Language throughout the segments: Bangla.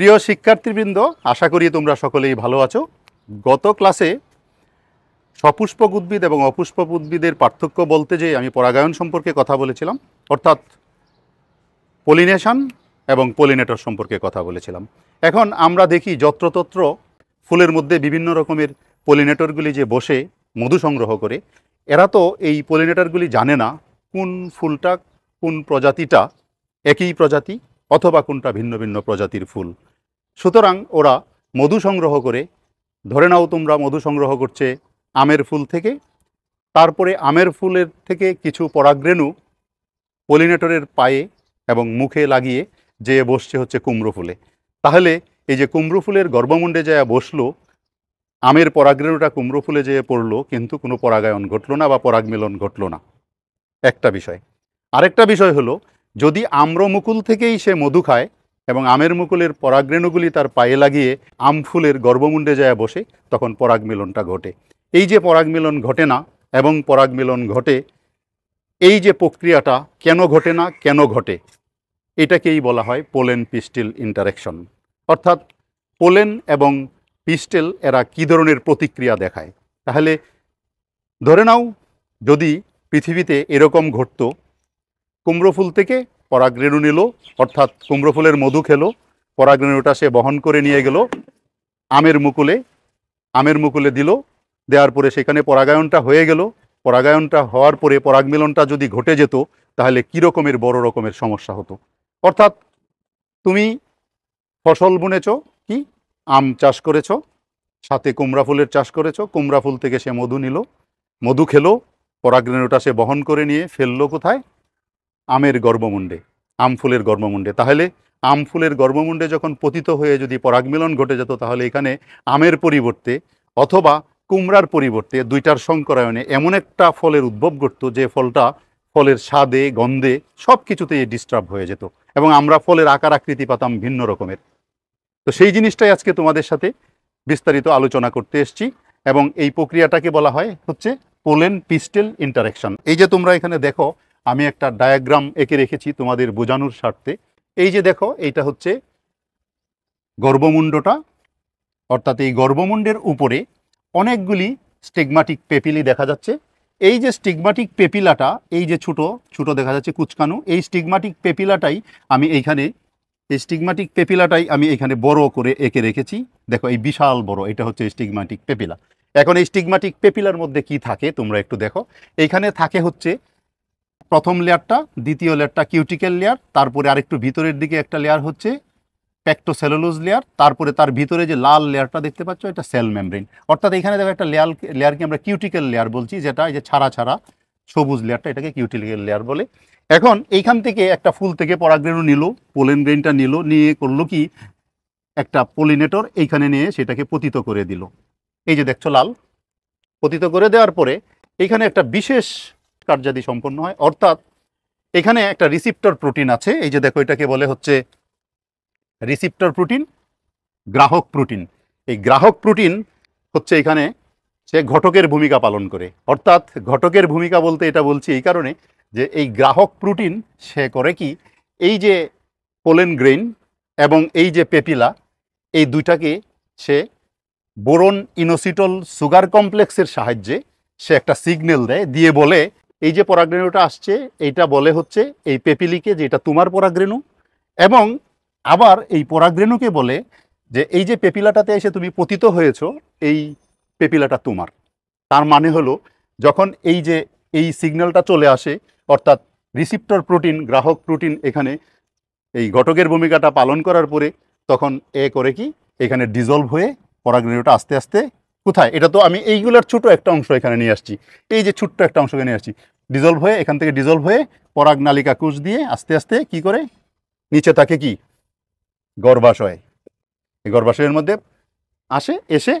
প্রিয় শিক্ষার্থীবৃন্দ আশা করি তোমরা সকলেই ভালো আছো গত ক্লাসে সপুষ্পক উদ্ভিদ এবং অপুষ্পক উদ্ভিদের পার্থক্য বলতে যে আমি পরাগায়ন সম্পর্কে কথা বলেছিলাম অর্থাৎ পলিনেশন এবং পলিনেটর সম্পর্কে কথা বলেছিলাম এখন আমরা দেখি যত্রতত্র ফুলের মধ্যে বিভিন্ন রকমের পলিনেটরগুলি যে বসে মধু সংগ্রহ করে এরা তো এই পলিনেটরগুলি জানে না কোন ফুলটা কোন প্রজাতিটা একই প্রজাতি অথবা কোনটা ভিন্ন ভিন্ন প্রজাতির ফুল সুতরাং ওরা মধু সংগ্রহ করে ধরে নাও তোমরা মধু সংগ্রহ করছে আমের ফুল থেকে তারপরে আমের ফুলের থেকে কিছু পরাগ্রেণু পলিনেটরের পায়ে এবং মুখে লাগিয়ে যেয়ে বসছে হচ্ছে কুমড়ো ফুলে তাহলে এই যে কুমড়ো ফুলের গর্ভমুণ্ডে যায় বসলো আমের পরাগ্রেণুটা কুমড়ো ফুলে যেয়ে পড়লো কিন্তু কোনো পরাগায়ন ঘটলো না বা পরাগমিলন ঘটলো না একটা বিষয় আরেকটা বিষয় হলো যদি আম্রমুকুল থেকেই সে মধু খায় এবং আমের মুকুলের পরাগরেণুগুলি তার পায়ে লাগিয়ে আম ফুলের গর্ভমুণ্ডে যায় বসে তখন মিলনটা ঘটে এই যে মিলন ঘটে না এবং মিলন ঘটে এই যে প্রক্রিয়াটা কেন ঘটে না কেন ঘটে এটাকেই বলা হয় পোলেন পিস্টিল ইন্টারেকশন অর্থাৎ পোলেন এবং পিস্টেল এরা কী ধরনের প্রতিক্রিয়া দেখায় তাহলে ধরে নাও যদি পৃথিবীতে এরকম ঘটত কুমড়ো ফুল থেকে পরাগ্রেণু নিল অর্থাৎ কুমড়ো ফুলের মধু খেলো পরাগ্রেণুটা সে বহন করে নিয়ে গেল আমের মুকুলে আমের মুকুলে দিল দেওয়ার পরে সেখানে পরাগায়নটা হয়ে গেল পরাগায়নটা হওয়ার পরে পরাগমিলনটা যদি ঘটে যেত তাহলে কী রকমের বড় রকমের সমস্যা হতো অর্থাৎ তুমি ফসল বুনেছ কি আম চাষ করেছ সাথে কুমড়া ফুলের চাষ করেছ কুমড়া ফুল থেকে সে মধু নিল মধু খেলো পরাগরেণুটা সে বহন করে নিয়ে ফেললো কোথায় আমের গর্ভমুণ্ডে আমফুলের গর্বমুণ্ডে তাহলে আমফুলের গর্বমুণ্ডে যখন পতিত হয়ে যদি পরাগমিলন ঘটে যেত তাহলে এখানে আমের পরিবর্তে অথবা কুমড়ার পরিবর্তে দুইটার সংকরায়নে এমন একটা ফলের উদ্ভব ঘটত যে ফলটা ফলের স্বাদে গন্ধে সব কিছুতেই ডিস্টার্ব হয়ে যেত এবং আমরা ফলের আকার আকৃতি পাতাম ভিন্ন রকমের তো সেই জিনিসটাই আজকে তোমাদের সাথে বিস্তারিত আলোচনা করতে এসছি এবং এই প্রক্রিয়াটাকে বলা হয় হচ্ছে পোলেন পিস্টেল ইন্টারেকশন এই যে তোমরা এখানে দেখো আমি একটা ডায়াগ্রাম এঁকে রেখেছি তোমাদের বোঝানোর স্বার্থে এই যে দেখো এইটা হচ্ছে গর্বমুণ্ডটা অর্থাৎ এই গর্বমুণ্ডের উপরে অনেকগুলি স্টিগমাটিক পেপিলি দেখা যাচ্ছে এই যে স্টিগমাটিক পেপিলাটা এই যে ছোট ছোট দেখা যাচ্ছে কুচকানো এই স্টিগমাটিক পেপিলাটাই আমি এইখানে এই স্টিগমাটিক পেপিলাটাই আমি এখানে বড় করে এঁকে রেখেছি দেখো এই বিশাল বড় এটা হচ্ছে স্টিগমাটিক পেপিলা এখন এই স্টিগমাটিক পেপিলার মধ্যে কি থাকে তোমরা একটু দেখো এইখানে থাকে হচ্ছে প্রথম লেয়ারটা দ্বিতীয় লেয়ারটা কিউটিক্যাল লেয়ার তারপরে আরেকটু ভিতরের দিকে একটা লেয়ার হচ্ছে প্যাক্টোসেলোলোজ লেয়ার তারপরে তার ভিতরে যে লাল লেয়ারটা দেখতে পাচ্ছ এটা সেল মেমব্রেন অর্থাৎ এখানে দেখো একটা লেয়ার লেয়ারকে আমরা কিউটিক্যাল লেয়ার বলছি যেটা এই যে ছাড়া ছাড়া সবুজ লেয়ারটা এটাকে কিউটিক্যাল লেয়ার বলে এখন এইখান থেকে একটা ফুল থেকে পরাগ্রেণু নিল পোলেন গ্রেনটা নিল নিয়ে করলো কি একটা পোলিনেটর এইখানে নিয়ে সেটাকে পতিত করে দিল এই যে দেখছো লাল পতিত করে দেওয়ার পরে এখানে একটা বিশেষ কার্যাদি সম্পন্ন হয় অর্থাৎ এখানে একটা রিসিপ্টর প্রোটিন আছে এই যে দেখো এটাকে বলে হচ্ছে রিসিপ্টর প্রোটিন গ্রাহক প্রোটিন এই গ্রাহক প্রোটিন হচ্ছে এখানে সে ঘটকের ভূমিকা পালন করে অর্থাৎ ঘটকের ভূমিকা বলতে এটা বলছি এই কারণে যে এই গ্রাহক প্রোটিন সে করে কি এই যে পোলেন গ্রেন এবং এই যে পেপিলা এই দুইটাকে সে বোরন ইনোসিটল সুগার কমপ্লেক্সের সাহায্যে সে একটা সিগন্যাল দেয় দিয়ে বলে এই যে পরাগ্রেণুটা আসছে এইটা বলে হচ্ছে এই পেপিলিকে যে এটা তোমার পরাগ্রেণু এবং আবার এই পরাগ্রেণুকে বলে যে এই যে পেপিলাটাতে এসে তুমি পতিত হয়েছ এই পেপিলাটা তোমার তার মানে হলো যখন এই যে এই সিগন্যালটা চলে আসে অর্থাৎ রিসিপ্টর প্রোটিন গ্রাহক প্রোটিন এখানে এই ঘটকের ভূমিকাটা পালন করার পরে তখন এ করে কি এখানে ডিজলভ হয়ে পরাগ্রেণুটা আস্তে আস্তে কোথায় এটা তো আমি এইগুলার ছোট একটা অংশ এখানে নিয়ে আসছি এই যে ছোট্ট একটা অংশকে নিয়ে আসছি ডিজলভ হয়ে এখান থেকে ডিজলভ হয়ে পরাগ নালিকা কুষ দিয়ে আস্তে আস্তে কি করে নিচে তাকে কি গর্ভাশয় এই গর্ভাশয়ের মধ্যে আসে এসে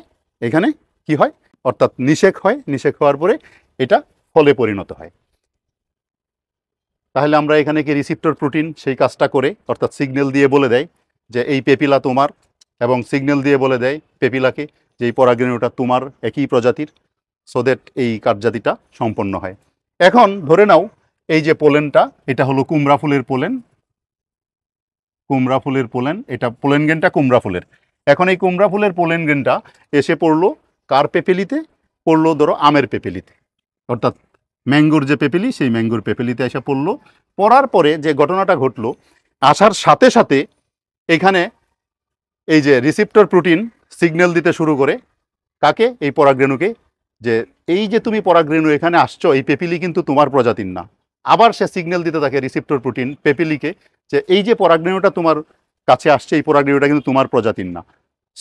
এখানে কি হয় অর্থাৎ নিষেক হয় নিষেক হওয়ার পরে এটা ফলে পরিণত হয় তাহলে আমরা এখানে কি রিসিপ্টর প্রোটিন সেই কাজটা করে অর্থাৎ সিগন্যাল দিয়ে বলে দেয় যে এই পেপিলা তোমার এবং সিগন্যাল দিয়ে বলে দেয় পেপিলাকে যে ওটা তোমার একই প্রজাতির সো দ্যাট এই কার্যাদিটা সম্পন্ন হয় এখন ধরে নাও এই যে পোলেনটা এটা হলো কুমড়া ফুলের পোলেন কুমড়া ফুলের পোলেন এটা পোলেন গেনটা কুমড়া ফুলের এখন এই কুমড়া ফুলের পোলেন গেনটা এসে পড়লো কার পেপেলিতে পড়লো ধরো আমের পেপেলিতে অর্থাৎ ম্যাঙ্গোর যে পেপেলি সেই ম্যাঙ্গোর পেপেলিতে এসে পড়লো পড়ার পরে যে ঘটনাটা ঘটলো আসার সাথে সাথে এখানে এই যে রিসিপ্টর প্রোটিন সিগন্যাল দিতে শুরু করে কাকে এই পরাগ্রেণুকে যে এই যে তুমি পরাগ্রেণু এখানে আসছো এই পেপিলি কিন্তু তোমার প্রজাতির না আবার সে সিগন্যাল দিতে থাকে রিসিপ্টর প্রোটিন পেপিলিকে যে এই যে পরাগ্রেণুটা তোমার কাছে আসছে এই পরাগ্রেণুটা কিন্তু তোমার প্রজাতির না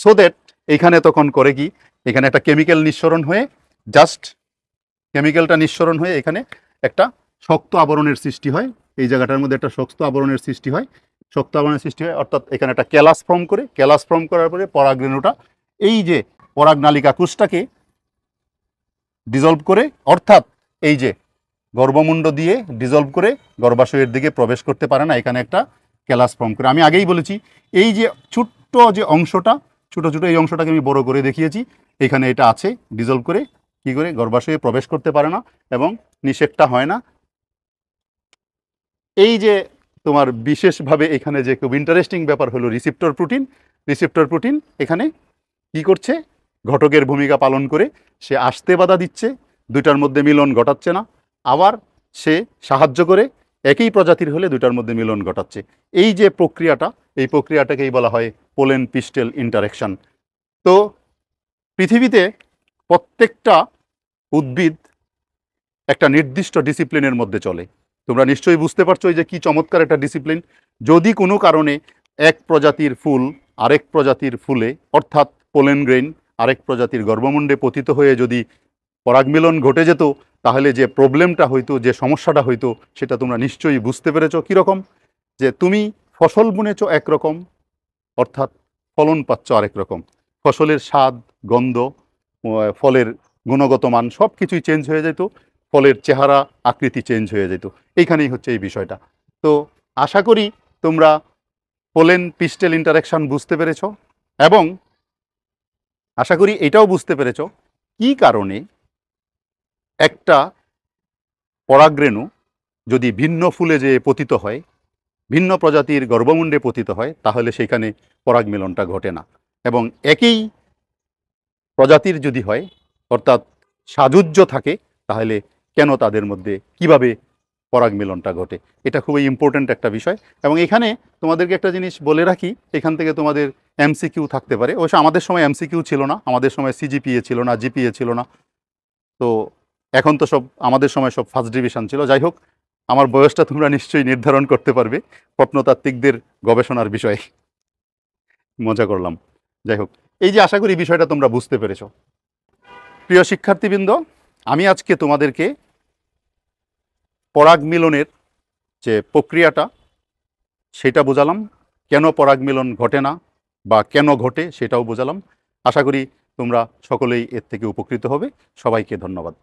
সো দ্যাট এইখানে তখন করে কি এখানে একটা কেমিক্যাল নিঃসরণ হয়ে জাস্ট কেমিক্যালটা নিঃসরণ হয়ে এখানে একটা শক্ত আবরণের সৃষ্টি হয় এই জায়গাটার মধ্যে একটা শক্ত আবরণের সৃষ্টি হয় শক্ত আবরণের সৃষ্টি হয় অর্থাৎ এখানে একটা ক্যালাস ফর্ম করে ক্যালাস ফর্ম করার পরে পরাগরেণুটা এই যে পরাগনালিকা কোষটাকে ডিজলভ করে অর্থাৎ এই যে গর্ভমুণ্ড দিয়ে ডিজলভ করে গর্ভাশয়ের দিকে প্রবেশ করতে পারে না এখানে একটা ক্যালাস ফর্ম করে আমি আগেই বলেছি এই যে ছোট্ট যে অংশটা ছোট ছোট এই অংশটাকে আমি বড় করে দেখিয়েছি এখানে এটা আছে ডিজলভ করে কি করে গর্ভাশয়ে প্রবেশ করতে পারে না এবং নিষেকটা হয় না এই যে তোমার বিশেষভাবে এখানে যে খুব ইন্টারেস্টিং ব্যাপার হলো রিসিপ্টর প্রোটিন রিসিপ্টর প্রোটিন এখানে কি করছে ঘটকের ভূমিকা পালন করে সে আসতে বাধা দিচ্ছে দুইটার মধ্যে মিলন ঘটাচ্ছে না আবার সে সাহায্য করে একই প্রজাতির হলে দুইটার মধ্যে মিলন ঘটাচ্ছে এই যে প্রক্রিয়াটা এই প্রক্রিয়াটাকেই বলা হয় পোলেন পিস্টেল ইন্টারেকশন তো পৃথিবীতে প্রত্যেকটা উদ্ভিদ একটা নির্দিষ্ট ডিসিপ্লিনের মধ্যে চলে তোমরা নিশ্চয়ই বুঝতে পারছো যে কি চমৎকার একটা ডিসিপ্লিন যদি কোনো কারণে এক প্রজাতির ফুল আরেক প্রজাতির ফুলে অর্থাৎ পোলেন গ্রেন আরেক প্রজাতির গর্ভমুণ্ডে পতিত হয়ে যদি পরাগমিলন ঘটে যেত তাহলে যে প্রবলেমটা হইতো যে সমস্যাটা হইতো সেটা তোমরা নিশ্চয়ই বুঝতে পেরেছ কীরকম যে তুমি ফসল বুনেছ একরকম অর্থাৎ ফলন পাচ্ছ আরেক রকম ফসলের স্বাদ গন্ধ ফলের গুণগত মান সব কিছুই চেঞ্জ হয়ে যেত ফলের চেহারা আকৃতি চেঞ্জ হয়ে যেত এইখানেই হচ্ছে এই বিষয়টা তো আশা করি তোমরা পোলেন পিস্টেল ইন্টারাকশান বুঝতে পেরেছ এবং আশা করি এটাও বুঝতে পেরেছ কি কারণে একটা পরাগ্রেণু যদি ভিন্ন ফুলে যে পতিত হয় ভিন্ন প্রজাতির গর্ভমুণ্ডে পতিত হয় তাহলে সেখানে পরাগমিলনটা ঘটে না এবং একই প্রজাতির যদি হয় অর্থাৎ সাজুজ্য থাকে তাহলে কেন তাদের মধ্যে কিভাবে পরাগ মিলনটা ঘটে এটা খুবই ইম্পর্ট্যান্ট একটা বিষয় এবং এখানে তোমাদেরকে একটা জিনিস বলে রাখি এখান থেকে তোমাদের এমসিকিউ থাকতে পারে অবশ্য আমাদের সময় এমসিকিউ ছিল না আমাদের সময় সিজিপিএ ছিল না জিপিএ ছিল না তো এখন তো সব আমাদের সময় সব ফার্স্ট ডিভিশন ছিল যাই হোক আমার বয়সটা তোমরা নিশ্চয়ই নির্ধারণ করতে পারবে প্রত্নতাত্ত্বিকদের গবেষণার বিষয়ে মজা করলাম যাই হোক এই যে আশা করি বিষয়টা তোমরা বুঝতে পেরেছ প্রিয় শিক্ষার্থীবৃন্দ আমি আজকে তোমাদেরকে পরাগ মিলনের যে প্রক্রিয়াটা সেটা বোঝালাম কেন পরাগ মিলন ঘটে না বা কেন ঘটে সেটাও বোঝালাম আশা করি তোমরা সকলেই এর থেকে উপকৃত হবে সবাইকে ধন্যবাদ